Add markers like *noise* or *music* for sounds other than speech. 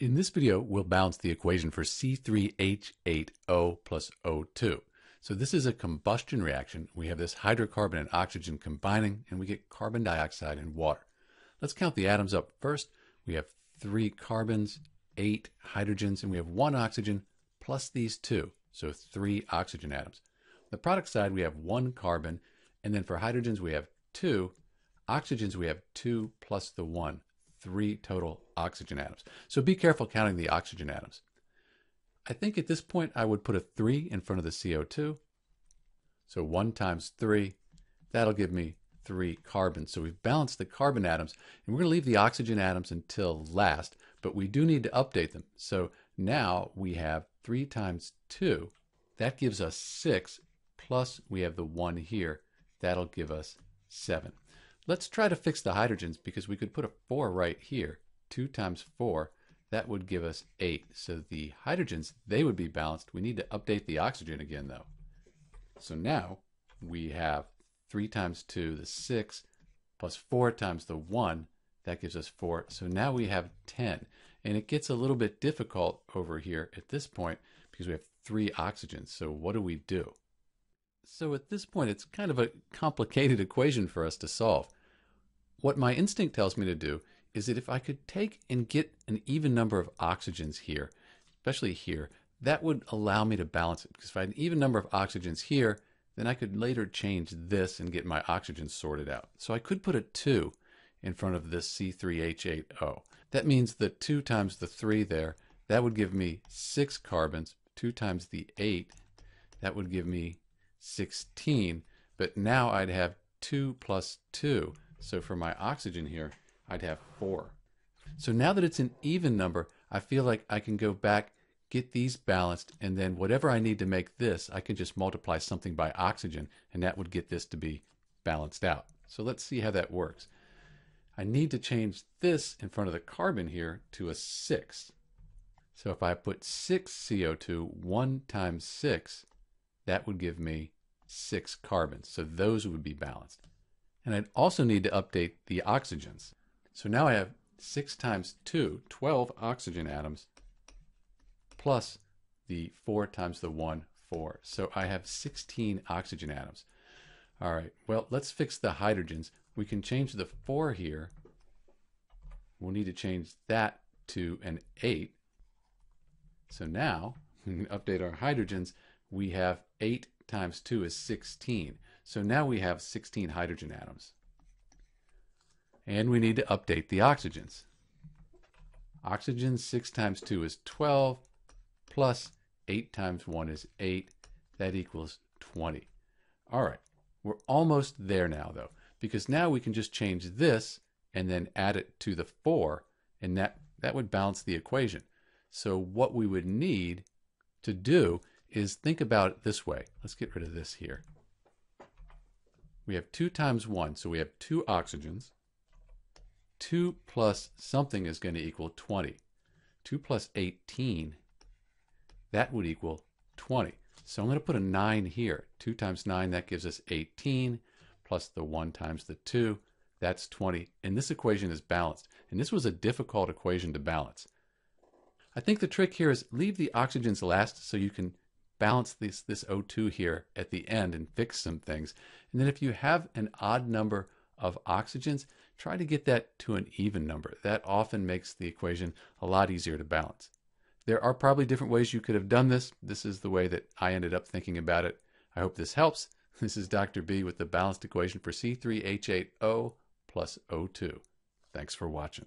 In this video, we'll balance the equation for C3H8O plus O2. So this is a combustion reaction. We have this hydrocarbon and oxygen combining, and we get carbon dioxide and water. Let's count the atoms up first. We have three carbons, eight hydrogens, and we have one oxygen plus these two, so three oxygen atoms. the product side, we have one carbon, and then for hydrogens, we have two. Oxygens, we have two plus the one three total oxygen atoms. So be careful counting the oxygen atoms. I think at this point I would put a 3 in front of the CO2. So 1 times 3, that'll give me 3 carbons. So we've balanced the carbon atoms, and we're going to leave the oxygen atoms until last, but we do need to update them. So now we have 3 times 2. That gives us 6, plus we have the 1 here. That'll give us 7. Let's try to fix the hydrogens because we could put a 4 right here. 2 times 4, that would give us 8. So the hydrogens, they would be balanced. We need to update the oxygen again, though. So now we have 3 times 2, the 6, plus 4 times the 1, that gives us 4. So now we have 10. And it gets a little bit difficult over here at this point because we have 3 oxygens. So what do we do? So at this point, it's kind of a complicated *laughs* equation for us to solve. What my instinct tells me to do is that if I could take and get an even number of oxygens here, especially here, that would allow me to balance it. Because if I had an even number of oxygens here, then I could later change this and get my oxygen sorted out. So I could put a 2 in front of this C3H8O. That means the 2 times the 3 there, that would give me 6 carbons. 2 times the 8, that would give me 16. But now I'd have 2 plus 2. So for my oxygen here, I'd have four. So now that it's an even number, I feel like I can go back, get these balanced, and then whatever I need to make this, I can just multiply something by oxygen, and that would get this to be balanced out. So let's see how that works. I need to change this in front of the carbon here to a 6. So if I put 6 CO2, 1 times 6, that would give me 6 carbons. So those would be balanced. And I'd also need to update the oxygens. So now I have 6 times 2, 12 oxygen atoms, plus the 4 times the 1, 4. So I have 16 oxygen atoms. All right, well, let's fix the hydrogens. We can change the 4 here. We'll need to change that to an 8. So now, *laughs* update our hydrogens, we have 8 times 2 is 16. So now we have 16 hydrogen atoms. And we need to update the oxygens. Oxygen 6 times 2 is 12, plus 8 times 1 is 8. That equals 20. All right, we're almost there now, though, because now we can just change this and then add it to the 4, and that, that would balance the equation. So what we would need to do is think about it this way. Let's get rid of this here we have 2 times 1, so we have 2 oxygens. 2 plus something is going to equal 20. 2 plus 18, that would equal 20. So I'm going to put a 9 here. 2 times 9, that gives us 18, plus the 1 times the 2, that's 20. And this equation is balanced. And this was a difficult equation to balance. I think the trick here is leave the oxygens last so you can balance this, this O2 here at the end and fix some things. And then if you have an odd number of oxygens, try to get that to an even number. That often makes the equation a lot easier to balance. There are probably different ways you could have done this. This is the way that I ended up thinking about it. I hope this helps. *laughs* This is Dr. B with the balanced equation for C3H8O plus O2. Thanks for watching.